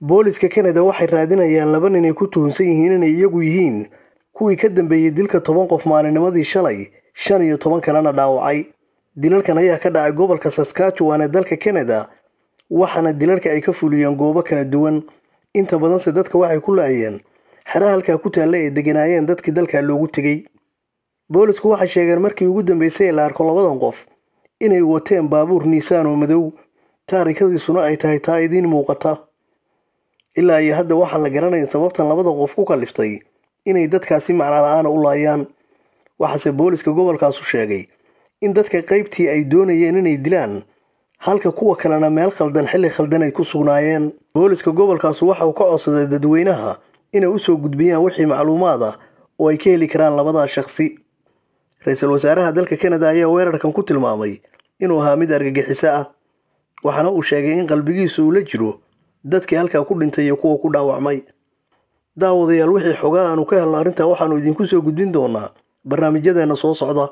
booliska kanada waxay raadinayaan laba nin ay ku tuhunsan yihiin inay iyagu yihiin kuwii ka dambeeyey dilka toban qof maalinimadii shalay shan iyo toban kalena dhaawacay dilalkan ayaa ka dhacay gobolka saskatchewan ee dalka kanada waxaana dilalka ay ka fuliyeen goobo kala duwan inta badanse dadka waxay ku laayeen xeraha halkaa ku taalla ay deganaayeen dadkii dalkaa loogu tegey boolisku waxay sheegeen markii ugu dambeysay ee la arko labadan qof inay wateen baabuur niisaan oo madow taarikadiisuna ay tahay taa idiin muuqata ilaa iyo hadda waxaan la garanayn sababtan labada qof ku kaliftay inay dadkaasi macno la-aana u laayaan waxaase booliska gobolkaasu sheegay in dadka qaybtii ay doonayeen inay dilaan halka kuwa kalena meel khaldan xilli khaldan ay ku sugnaayeen booliska gobolkaasu waxa uu ka codsaday dadweynaha inay u soo gudbiyaan wixii macluumaad ah oo ay ka heli karaan labadaa shakhsi ra-iisul wasaaraha dalka kanada ayaa weerarkan ku tilmaamay inuu ahaa mid argagixiso ah waxaana uu sheegay in qalbigiisu uu la jiro dadkii halkaa ku dhintay iyo kuwa ku dhaawacmay daawadayaal wixii xogaa aanu ka helno arrintaa waxaanu idiinku soo gudbin doonaa barnaamijyadeena soo socda